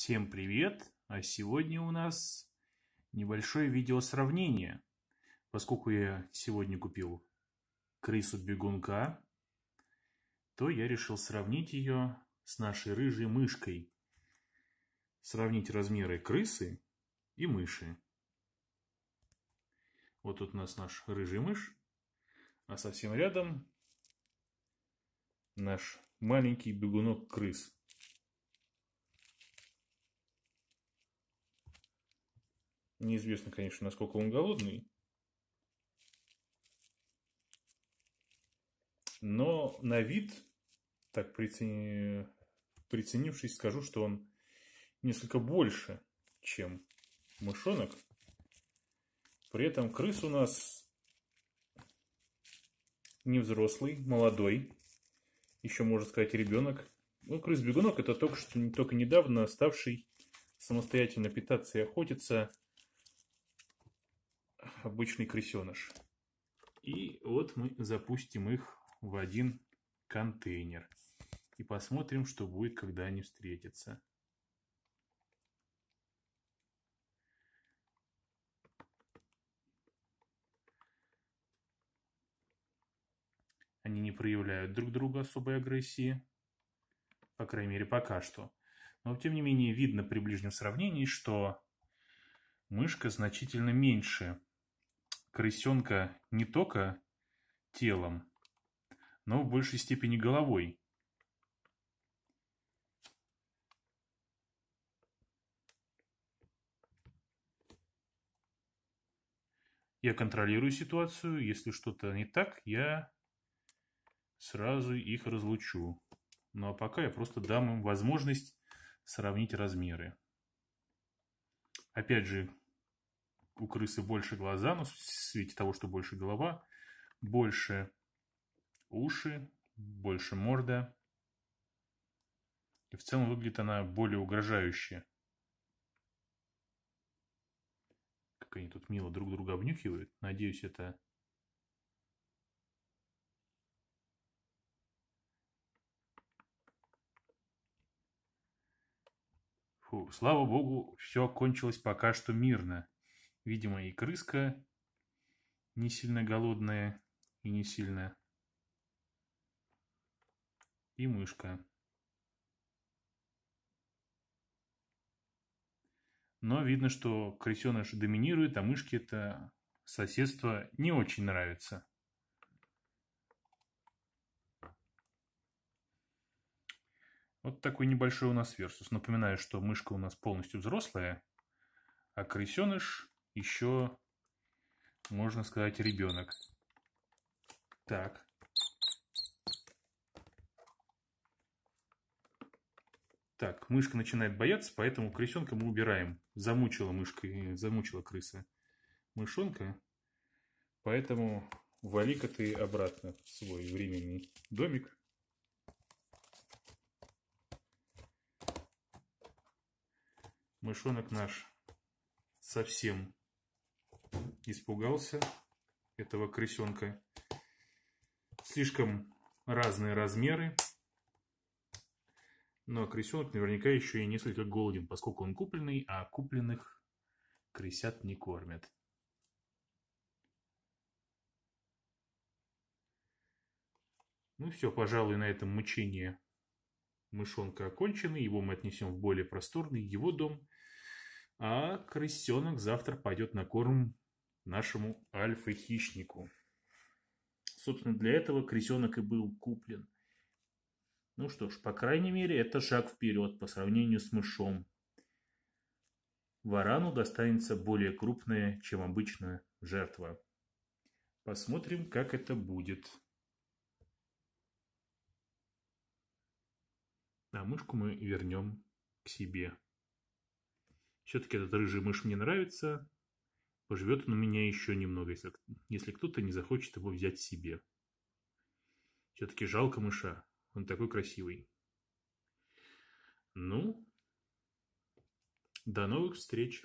Всем привет! А сегодня у нас небольшое видео сравнение, поскольку я сегодня купил крысу бегунка, то я решил сравнить ее с нашей рыжей мышкой. Сравнить размеры крысы и мыши. Вот тут у нас наш рыжий мышь, а совсем рядом наш маленький бегунок крыс. Неизвестно, конечно, насколько он голодный. Но на вид, так прицени... приценившись, скажу, что он несколько больше, чем мышонок. При этом крыс у нас невзрослый, молодой, еще, можно сказать, ребенок. Ну, крыс-бегунок это только что, только недавно ставший самостоятельно питаться и охотиться обычный крысеныш. И вот мы запустим их в один контейнер. И посмотрим, что будет, когда они встретятся. Они не проявляют друг друга особой агрессии. По крайней мере, пока что. Но, тем не менее, видно при ближнем сравнении, что мышка значительно меньше крысенка не только телом, но в большей степени головой. Я контролирую ситуацию, если что-то не так, я сразу их разлучу. Ну а пока я просто дам им возможность сравнить размеры. Опять же, у крысы больше глаза, но ну, в свете того, что больше голова, больше уши, больше морда. И в целом выглядит она более угрожающе. Как они тут мило друг друга обнюхивают. Надеюсь, это... Фу, слава богу, все кончилось пока что мирно. Видимо, и крыска не сильно голодная и не сильно. И мышка. Но видно, что крысеныш доминирует, а мышке это соседство не очень нравится. Вот такой небольшой у нас версус. Напоминаю, что мышка у нас полностью взрослая, а крысеныш еще, можно сказать, ребенок. Так. Так, мышка начинает бояться, поэтому крысенка мы убираем. Замучила мышка, э, замучила крыса мышонка. Поэтому вали-ка ты обратно в свой временный домик. Мышонок наш совсем испугался этого крысенка. Слишком разные размеры. Но крысенок наверняка еще и несколько голоден, поскольку он купленный, а купленных крысят не кормят. Ну все, пожалуй, на этом мучение мышонка окончено. Его мы отнесем в более просторный его дом. А крысенок завтра пойдет на корм нашему альфа-хищнику. Собственно, для этого крысенок и был куплен. Ну что ж, по крайней мере, это шаг вперед по сравнению с мышом. Варану достанется более крупная, чем обычная, жертва. Посмотрим, как это будет. А мышку мы вернем к себе. Все-таки этот рыжий мышь мне нравится, Поживет он у меня еще немного, если, если кто-то не захочет его взять себе. Все-таки жалко мыша, он такой красивый. Ну, до новых встреч!